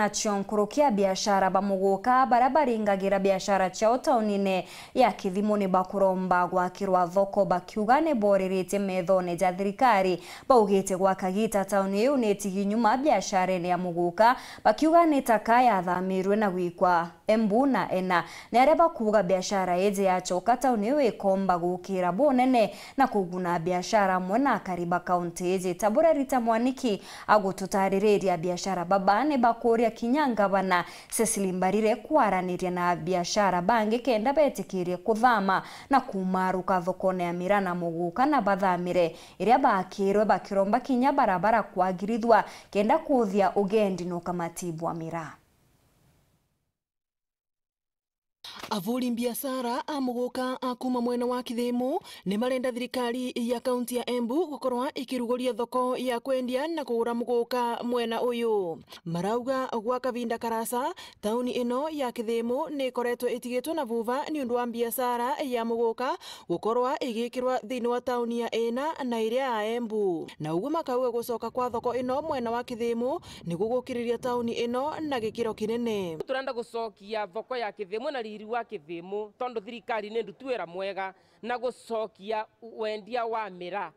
nacio kia biashara bamuguka baria baringagira biashara ciao tauni-ini ya kithimu ni bakuromba gwakirwa thoko bakiuga ni borerite methone ja thirikari baugite gwakagita tauni iyu ni tigi nyuma biashara-ini ya muguka bakiuga ni taka yathamirwe na gwikwa embu na ena ni aria bakuga biashara iji yacoka tauni iyu ikomba gukira bunene na kuguna biashara mwena kariba kaunti iji taburerita mwaniki agututariria biashara babane bakuria ya kinyangabana Cecily Mbarire kwaranĩria na biashara bangĩ kenda betĩkĩrie kũthama na kumaruka thokone ya Mirana Mũgũka na bathamire ĩrĩa bakĩirwe bakĩromba kinya barabara kwagirithwa kenda kũthia ũgendi no kamatibwa mira avuli mbiacara a muguka a kuma mwena wa kithimu ni marenda thirikari ya kaunti ya embu gukorwa ikiruguria thoko ya kwendia na kugura muguka mwena uyu marauga gwa kavinda karasa tauni ino ya kithimu ni ikoretwe itigitwo na vuva ni undu wa mbiacara ya muguka gukorwa igikirwa thiini wa tauni ya ina na iria ya embu na uguo makauga gucoka kwa thoko ino mwena wa kithimu ni gugukiriria tauni ino na gikiro kinene turenda gucokia thoko ya kithimu na riri wa wa må tondå thirikari nä ndutu ni ra mwega na gå cokia wendia wa mä ra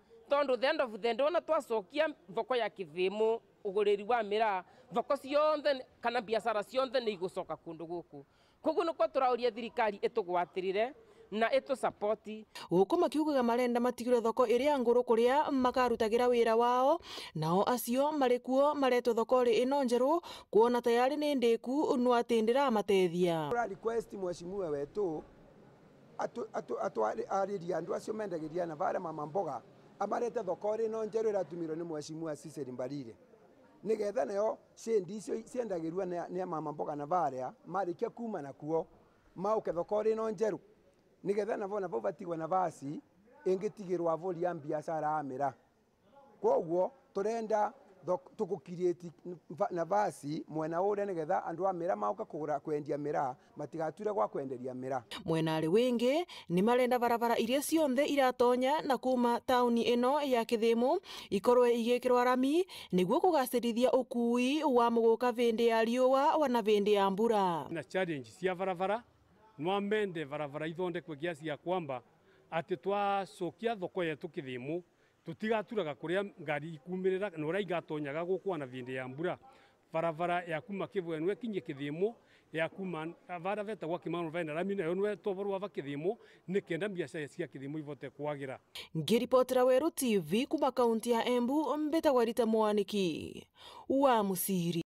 the end the day ona twacokia thoko ya thä må å gå rä ri wa mä ra thoko cionthe kana biacara cionthe nä igå coka kå ndå gå kå koguo nä tå raå ria thirikari ä tå gwatä rä re na ito sapoti guku ga marenda matigire thoko iria nguru kuria makarutagira wira wao nao acio mari kuo maretwo thokori ino njeru kuona tayari ni ndiku no ati ndiramatethia request mheshimiwa wetu aririe andu acio mendagiria na bare mama mboga amarete thokori ino njeru iratumirwo ni mheshimiwa Cecily Mbarire nigetha nayo cindi icio ciendagirwo ni mama mboga na varia marikia kuma nakuo mauke thokori ino njeru nä getha naonaau atigwa na aci ä ngä tigä rwa åria biaara a mä ra koguo tå rendaå å iinaaci mwena å rä a nä getha andå a mä ra ma ka kwendia mä ra matigature gwakwenderia mä ra mwenarä wä ngä nä marenda barabara iria cionthe iratonya na kuma taå ni ä no ya kä thä må ikorwo igä kä rwarami nä guo kå gacä rithia å kui wa må gå ka ä ndä ya riå a wana hä ndä ya mbura nwamende varavara ithondekwe kiasi ya kwamba ati twacokia thoko yetu kithimu tutigaturaga kuria ngari ikumirira na uria igatonyaga gukwana vindi ya mbura varavara ya kuma kivu enwe kinye kithimu ya kuma vara veta gwa kimano vena ramina enwe toborwa va kithimo nikenda biacara cia kithimu ivote kwagira ngiripotera weru tv kuma kaunti ya embu mbeta gwarita mwaniki wa musiri